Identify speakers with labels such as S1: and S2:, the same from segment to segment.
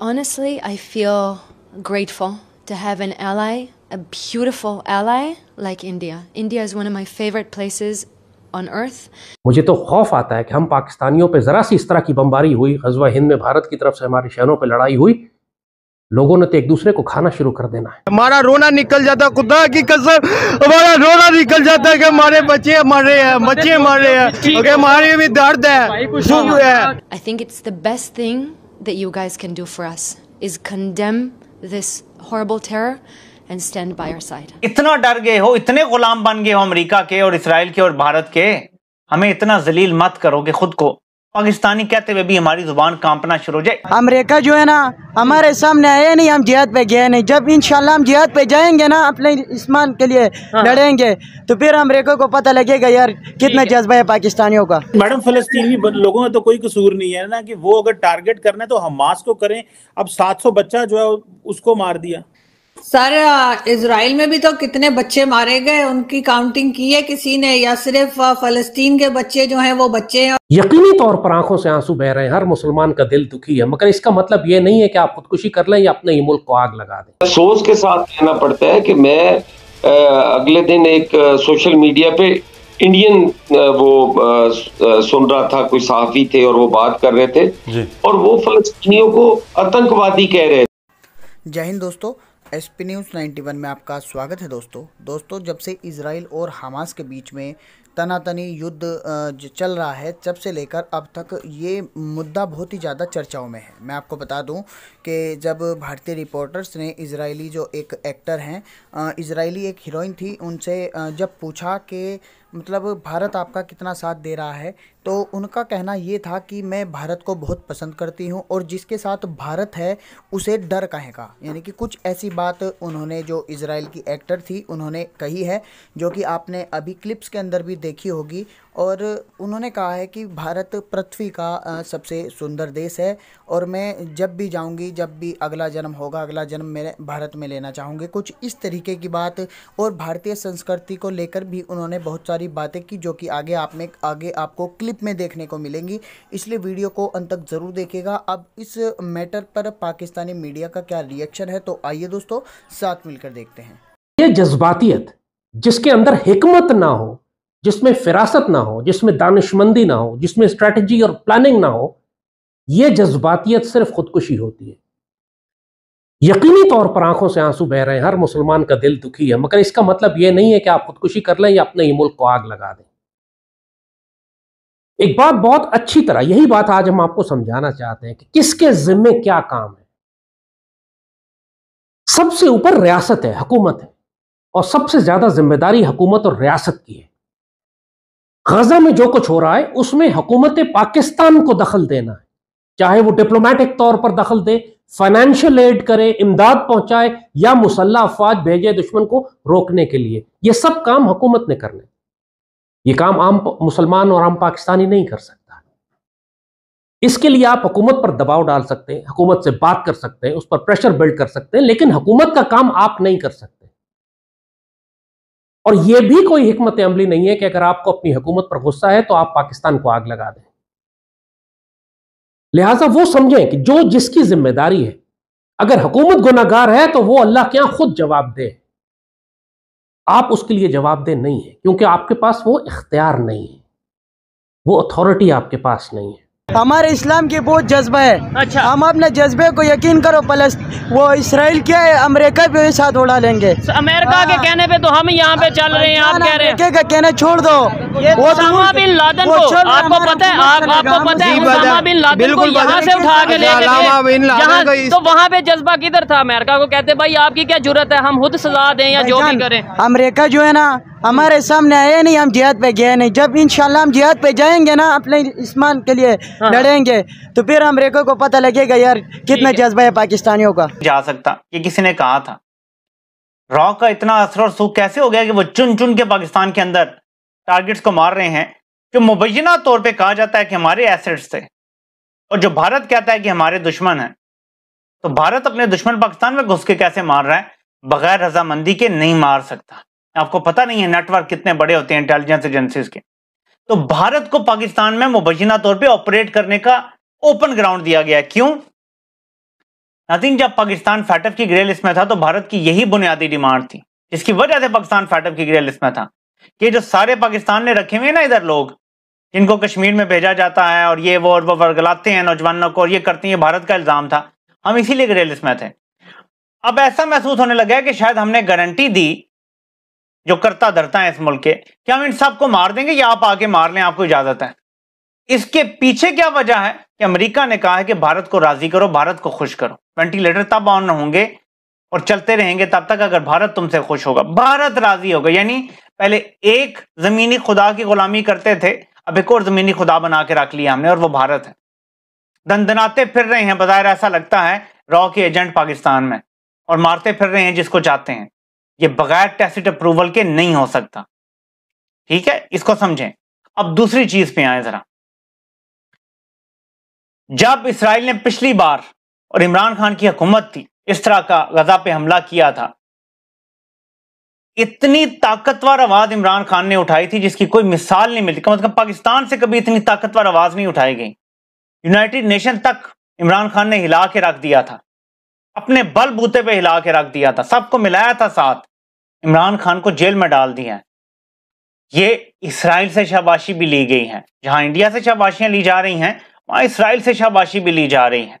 S1: Honestly, I feel grateful to have an ally, a beautiful ally like India. India is one of my favorite places on earth. मुझे तो
S2: खौफ आता है कि हम पाकिस्तानियों पे ज़रा सी इस तरह की बमबारी हुई गजवा हिंद में भारत की तरफ से हमारे शहरों पे लड़ाई हुई लोगों ने तो एक दूसरे को खाना शुरू कर देना है
S3: हमारा रोना निकल जाता खुदा की कसम हमारा रोना निकल जाता है कि हमारे बच्चे मरे हैं बच्चे मरे हैं हमारे भी दर्द है I
S1: think it's the best thing that you guys can do for us is condemn this horrible terror and stand by our side.
S3: इतना डर गए हो इतने गुलाम बन गए हो अमेरिका के और इसराइल के और भारत के हमें इतना जलील मत करोगे खुद को पाकिस्तानी कहते हुए भी हमारी जुबान कांपना शुरू हो जाए
S1: अमेरिका जो है ना हमारे सामने आए नहीं हम जिहाद पे गए नहीं जब इंशाल्लाह हम जिहाद पे जाएंगे ना अपने इसमान के लिए हाँ। लड़ेंगे तो फिर अमेरिका को पता लगेगा यार कितना जज्बा है पाकिस्तानियों का मैडम फलस्तीनी लोगों का तो कोई कसूर नहीं है ना कि वो अगर टारगेट करना है तो हमास को करें
S3: अब सात बच्चा जो है उसको मार दिया
S1: सर इसराइल में भी तो कितने बच्चे मारे गए उनकी काउंटिंग की है किसी ने या सिर्फ फलस्तीन के बच्चे जो हैं वो बच्चे हैं
S2: यकीनी तौर पर आंखों से आंसू बह रहे हैं हर मुसलमान का दिल दुखी है मगर इसका मतलब ये नहीं है कि आप खुदकुशी कर लें या अपने ही मुल्क को आग लगा दें अफसोस के साथ कहना पड़ता है कि मैं अगले दिन एक सोशल मीडिया पे इंडियन वो सुन रहा था कोई सहाफी थे और वो बात कर रहे थे और वो फलस्तीनियों को
S1: आतंकवादी कह रहे थे जय हिंद दोस्तों S P news ninety one में आपका स्वागत है दोस्तों दोस्तों जब से इसराइल और हमास के बीच में तनातनी युद्ध चल रहा है जब से लेकर अब तक ये मुद्दा बहुत ही ज़्यादा चर्चाओं में है मैं आपको बता दूं कि जब भारतीय रिपोर्टर्स ने इसराइली जो एक एक्टर हैं इसराइली एक हीरोइन थी उनसे जब पूछा कि मतलब भारत आपका कितना साथ दे रहा है तो उनका कहना ये था कि मैं भारत को बहुत पसंद करती हूँ और जिसके साथ भारत है उसे डर कहेगा यानी कि कुछ ऐसी बात उन्होंने जो इसराइल की एक्टर थी उन्होंने कही है जो कि आपने अभी क्लिप्स के अंदर भी देखी होगी और उन्होंने कहा है कि भारत पृथ्वी का सबसे सुंदर देश है और मैं जब भी जाऊंगी जब भी अगला जन्म होगा अगला जन्म मेरे भारत में लेना चाहूँगी कुछ इस तरीके की बात और भारतीय संस्कृति को लेकर भी उन्होंने बहुत सारी सारी बातें की जो कि आगे आप में आगे आपको क्लिप में देखने को मिलेंगी इसलिए वीडियो को अंत तक ज़रूर देखेगा अब इस मैटर पर पाकिस्तानी मीडिया का क्या रिएक्शन है तो आइए दोस्तों साथ मिलकर देखते हैं
S2: ये जज्बातियत जिसके अंदर हिकमत ना हो जिसमें फिरासत ना हो जिसमें दानिशमंदी ना हो जिसमें स्ट्रेटजी और प्लानिंग ना हो यह जज्बातियत सिर्फ खुदकुशी होती है यकीनी तौर पर आंखों से आंसू बह रहे हैं हर मुसलमान का दिल दुखी है मगर इसका मतलब यह नहीं है कि आप खुदकुशी कर लें या अपने ही मुल्क को आग लगा दें एक बात बहुत अच्छी तरह यही बात आज हम आपको समझाना चाहते हैं कि किसके जिम्मे क्या काम है सबसे ऊपर रियासत है हुकूमत है और सबसे ज्यादा जिम्मेदारी हुकूमत और रियासत की है गजा में जो कुछ हो रहा है उसमें हुकूमत पाकिस्तान को दखल देना है चाहे वो डिप्लोमेटिक तौर पर दखल दे फाइनेंशियल एड करे इमदाद पहुंचाए या मुसल्ला अफवाज भेजे दुश्मन को रोकने के लिए ये सब काम हुकूमत ने करने ये काम आम मुसलमान और आम पाकिस्तानी नहीं कर सकता इसके लिए आप हुकूमत पर दबाव डाल सकते हैं हुकूमत से बात कर सकते हैं उस पर प्रेशर बिल्ड कर सकते हैं लेकिन हुकूमत का काम आप नहीं कर सकते और यह भी कोई हमत अमली नहीं है कि अगर आपको अपनी हुकूमत पर गुस्सा है तो आप पाकिस्तान को आग लगा दें लिहाजा वो समझें कि जो जिसकी जिम्मेदारी है अगर हुकूमत गुनागार है तो वो अल्लाह के यहां खुद जवाब दे आप उसके लिए जवाब दे नहीं है क्योंकि आपके पास वो इख्तियार नहीं है वो अथॉरिटी आपके पास नहीं है
S1: हमारे इस्लाम की बहुत जज्बा है अच्छा हम अपने जज्बे को यकीन करो प्लस वो इसराइल के अमेरिका भी साथ उड़ा लेंगे अमेरिका आ, के हाँ। कहने पे तो हम यहाँ पे चल रहे हैं आप कह रहे हैं का कहना छोड़ दो वो बिन लादन को आपको पता है आपको पता है उसामा बिन लादन को यहाँ से उठा के ले तो वहाँ पे जज्बा किधर था अमेरिका को कहते भाई आपकी क्या जरूरत है हम खुद सजा दें या जो भी करें अमेरिका जो है ना हमारे सामने आए नहीं हम जिहाद पे गए नहीं जब इन हम जिहाद पे जाएंगे ना अपने इसमान के लिए हाँ। लड़ेंगे तो फिर हम रेखो को पता लगेगा यार कितना जज्बा है पाकिस्तानियों का
S3: जा सकता ये किसी ने कहा था रॉ का इतना असर और सुख कैसे हो गया कि वो चुन चुन के पाकिस्तान के अंदर टारगेट्स को मार रहे हैं जो मुबैना तौर पे कहा जाता है कि हमारे एसेट्स थे और जो भारत कहता है कि हमारे दुश्मन हैं तो भारत अपने दुश्मन पाकिस्तान में घुस के कैसे मार रहा है बगैर रजामंदी के नहीं मार सकता आपको पता नहीं है नेटवर्क कितने बड़े होते हैं इंटेलिजेंस एजेंसीज के तो भारत को पाकिस्तान में मुबैना तौर पे ऑपरेट करने का ओपन ग्राउंड दिया गया क्यों नथिंग जब पाकिस्तान फैटअप की ग्रे लिस्ट में था तो भारत की यही बुनियादी डिमांड थी जिसकी वजह से पाकिस्तान फैटअप की ग्रे लिस्ट में था कि जो सारे पाकिस्तान ने रखे हुए ना इधर लोग जिनको कश्मीर में भेजा जाता है और ये वो और वो वर्गलाते हैं नौजवानों को और ये करते हैं भारत का इल्ज़ाम था हम इसीलिए ग्रे लिस्ट में थे अब ऐसा महसूस होने लगा है कि शायद हमने गारंटी दी जो करता धरता है इस मुल्क के क्या हम इन सबको मार देंगे या आप आके मार लें आपको इजाजत है इसके पीछे क्या वजह है कि अमेरिका ने कहा है कि भारत को राजी करो भारत को खुश करो वेंटिलेटर तब ऑन होंगे और चलते रहेंगे तब तक अगर भारत तुमसे खुश होगा भारत राजी होगा यानी पहले एक जमीनी खुदा की गुलामी करते थे अब एक और जमीनी खुदा बना के रख लिया हमने और वो भारत है दंदनाते फिर रहे हैं बजाय ऐसा लगता है रॉ के एजेंट पाकिस्तान में और मारते फिर रहे हैं जिसको चाहते हैं ये बगैर टेस्ट अप्रूवल के नहीं हो सकता ठीक है इसको समझें अब दूसरी चीज पे आए जरा जब इसराइल ने पिछली बार और इमरान खान की हुकूमत थी इस तरह का गजा पे हमला किया था इतनी ताकतवर आवाज इमरान खान ने उठाई थी जिसकी कोई मिसाल नहीं मिलती कम से कम पाकिस्तान से कभी इतनी ताकतवर आवाज नहीं उठाई गई यूनाइटेड नेशन तक इमरान खान ने हिला के रख दिया था अपने बल बूते पे हिला के रख दिया था सबको मिलाया था साथ इमरान खान को जेल में डाल दिया ये इसराइल से शाबाशी भी ली गई हैं जहां इंडिया से शाबाशियां ली जा रही हैं वहां इसराइल से शाबाशी भी ली जा रही हैं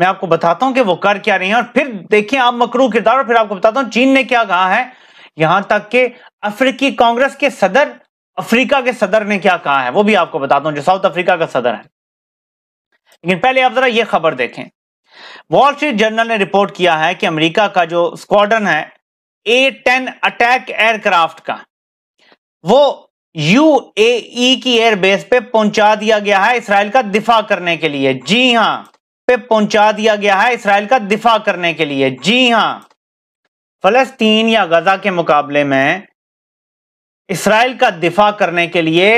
S3: मैं आपको बताता हूं कि वो कर क्या रही हैं और फिर देखिए आप मकरू किरदार और फिर आपको बताता हूं चीन ने क्या कहा है यहां तक कि अफ्रीकी कांग्रेस के सदर अफ्रीका के सदर ने क्या कहा है वो भी आपको बताता हूं जो साउथ अफ्रीका का सदर है लेकिन पहले आप जरा ये खबर देखें वॉल स्ट्रीट जर्नल ने रिपोर्ट किया है कि अमेरिका का जो स्क्वाड्रन है ए टेन अटैक एयरक्राफ्ट का वो यूएई e की एयरबेस पे पहुंचा दिया गया है इसराइल का दिफा करने के लिए जी हां पे पहुंचा दिया गया है इसराइल का दिफा करने के लिए जी हां फलस्तीन या गजा के मुकाबले में इसराइल का दिफा करने के लिए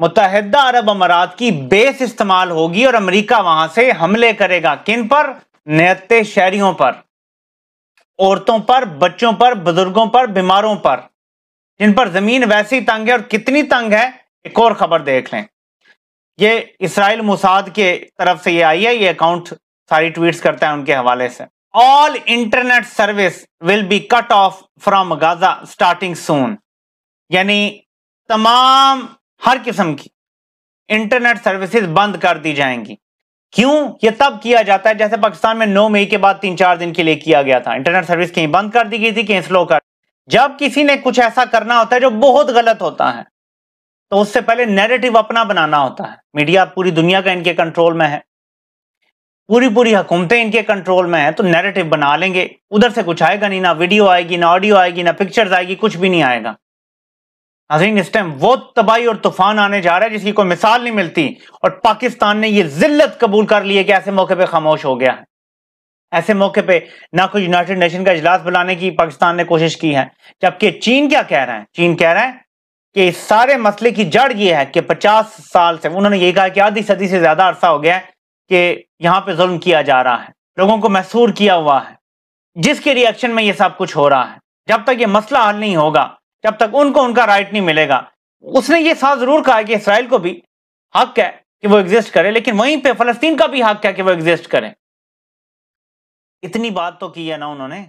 S3: मुतहदा अरब अमारात की बेस इस्तेमाल होगी और अमेरिका वहां से हमले करेगा किन पर नेते शहरियों पर औरतों पर बच्चों पर बुजुर्गों पर बीमारों पर जिन पर ज़मीन वैसी तंग है और कितनी तंग है एक और ख़बर देख लें ये इसराइल मुसाद के तरफ से ये आई है ये अकाउंट सारी ट्वीट्स करता है उनके हवाले से all internet service will be cut off from Gaza starting soon यानी तमाम हर किस्म की इंटरनेट सर्विसेज बंद कर दी जाएंगी क्यों ये तब किया जाता है जैसे पाकिस्तान में 9 मई के बाद तीन चार दिन के लिए किया गया था इंटरनेट सर्विस कहीं बंद कर दी गई थी कहीं स्लो कर जब किसी ने कुछ ऐसा करना होता है जो बहुत गलत होता है तो उससे पहले नेगेटिव अपना बनाना होता है मीडिया पूरी दुनिया का इनके कंट्रोल में है पूरी पूरी हुकूमतें इनके कंट्रोल में है तो नेरेटिव बना लेंगे उधर से कुछ आएगा नहीं ना वीडियो आएगी ना ऑडियो आएगी ना पिक्चर्स आएगी कुछ भी नहीं आएगा नाजरीन इस टाइम वो तबाही और तूफान आने जा रहा है जिसकी कोई मिसाल नहीं मिलती और पाकिस्तान ने यह जिल्लत कबूल कर ली है कि ऐसे मौके पर खामोश हो गया है ऐसे मौके पे ना कोई यूनाइटेड नेशन का इजलास बुलाने की पाकिस्तान ने कोशिश की है जबकि चीन क्या कह रहा है चीन कह रहा है कि इस सारे मसले की जड़ ये है कि पचास साल से उन्होंने ये कहा कि आधी सदी से ज्यादा अरसा हो गया है कि यहाँ पे जुल्म किया जा रहा है लोगों को महसूर किया हुआ है जिसके रिएक्शन में ये सब कुछ हो रहा है जब तक ये मसला हल नहीं होगा जब तक उनको उनका राइट नहीं मिलेगा उसने ये साथ जरूर कहा कि इसराइल को भी हक है कि वो एग्जिस्ट करे लेकिन वहीं पे फलस्तीन का भी हक है कि वो एग्जिस्ट करें इतनी बात तो की है ना उन्होंने